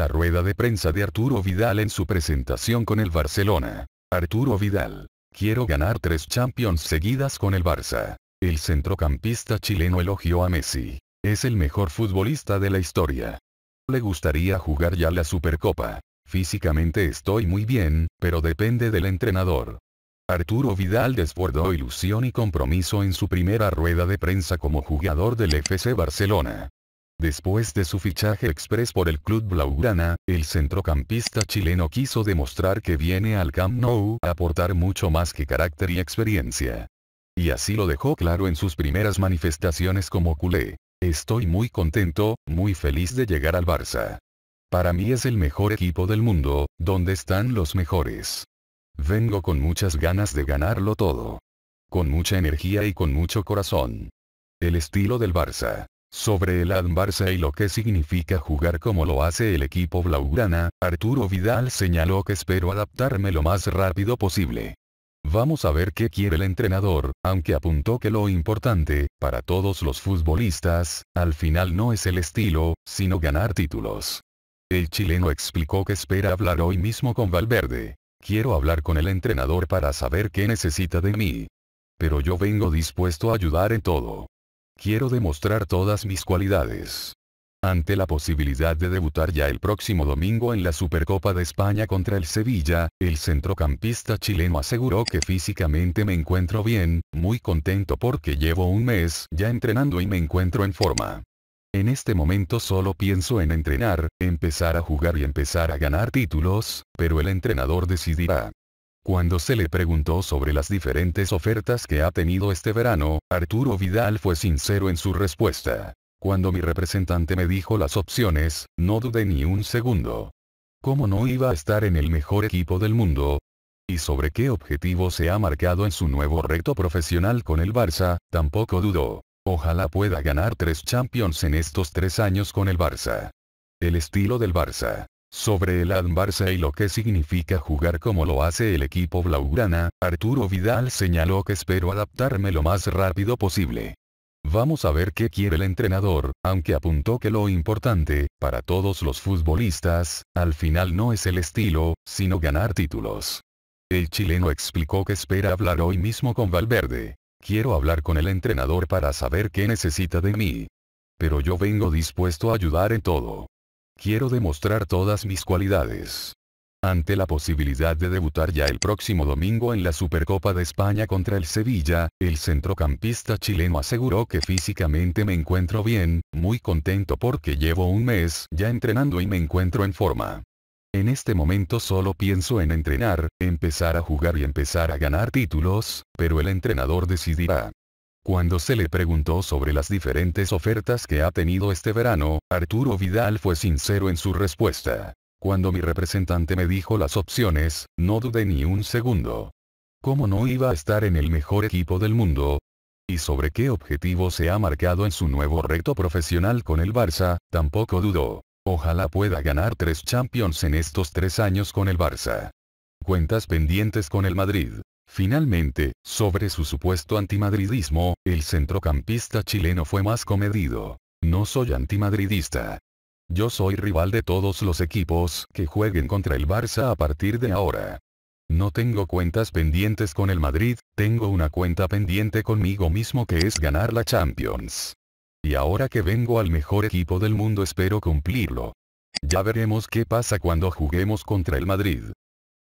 la rueda de prensa de Arturo Vidal en su presentación con el Barcelona. Arturo Vidal. Quiero ganar tres Champions seguidas con el Barça. El centrocampista chileno elogió a Messi. Es el mejor futbolista de la historia. Le gustaría jugar ya la Supercopa. Físicamente estoy muy bien, pero depende del entrenador. Arturo Vidal desbordó ilusión y compromiso en su primera rueda de prensa como jugador del FC Barcelona. Después de su fichaje express por el club blaugrana, el centrocampista chileno quiso demostrar que viene al Camp Nou a aportar mucho más que carácter y experiencia. Y así lo dejó claro en sus primeras manifestaciones como culé. Estoy muy contento, muy feliz de llegar al Barça. Para mí es el mejor equipo del mundo, donde están los mejores. Vengo con muchas ganas de ganarlo todo. Con mucha energía y con mucho corazón. El estilo del Barça. Sobre el AD y lo que significa jugar como lo hace el equipo blaugrana, Arturo Vidal señaló que espero adaptarme lo más rápido posible. Vamos a ver qué quiere el entrenador, aunque apuntó que lo importante, para todos los futbolistas, al final no es el estilo, sino ganar títulos. El chileno explicó que espera hablar hoy mismo con Valverde. Quiero hablar con el entrenador para saber qué necesita de mí. Pero yo vengo dispuesto a ayudar en todo. Quiero demostrar todas mis cualidades. Ante la posibilidad de debutar ya el próximo domingo en la Supercopa de España contra el Sevilla, el centrocampista chileno aseguró que físicamente me encuentro bien, muy contento porque llevo un mes ya entrenando y me encuentro en forma. En este momento solo pienso en entrenar, empezar a jugar y empezar a ganar títulos, pero el entrenador decidirá. Cuando se le preguntó sobre las diferentes ofertas que ha tenido este verano, Arturo Vidal fue sincero en su respuesta. Cuando mi representante me dijo las opciones, no dudé ni un segundo. ¿Cómo no iba a estar en el mejor equipo del mundo? Y sobre qué objetivo se ha marcado en su nuevo reto profesional con el Barça, tampoco dudó. Ojalá pueda ganar tres Champions en estos tres años con el Barça. El estilo del Barça. Sobre el AN y lo que significa jugar como lo hace el equipo Blaugrana, Arturo Vidal señaló que espero adaptarme lo más rápido posible. Vamos a ver qué quiere el entrenador, aunque apuntó que lo importante, para todos los futbolistas, al final no es el estilo, sino ganar títulos. El chileno explicó que espera hablar hoy mismo con Valverde. Quiero hablar con el entrenador para saber qué necesita de mí. Pero yo vengo dispuesto a ayudar en todo. Quiero demostrar todas mis cualidades. Ante la posibilidad de debutar ya el próximo domingo en la Supercopa de España contra el Sevilla, el centrocampista chileno aseguró que físicamente me encuentro bien, muy contento porque llevo un mes ya entrenando y me encuentro en forma. En este momento solo pienso en entrenar, empezar a jugar y empezar a ganar títulos, pero el entrenador decidirá. Cuando se le preguntó sobre las diferentes ofertas que ha tenido este verano, Arturo Vidal fue sincero en su respuesta. Cuando mi representante me dijo las opciones, no dudé ni un segundo. ¿Cómo no iba a estar en el mejor equipo del mundo? Y sobre qué objetivo se ha marcado en su nuevo reto profesional con el Barça, tampoco dudó. Ojalá pueda ganar tres Champions en estos tres años con el Barça. Cuentas pendientes con el Madrid. Finalmente, sobre su supuesto antimadridismo, el centrocampista chileno fue más comedido. No soy antimadridista. Yo soy rival de todos los equipos que jueguen contra el Barça a partir de ahora. No tengo cuentas pendientes con el Madrid, tengo una cuenta pendiente conmigo mismo que es ganar la Champions. Y ahora que vengo al mejor equipo del mundo espero cumplirlo. Ya veremos qué pasa cuando juguemos contra el Madrid.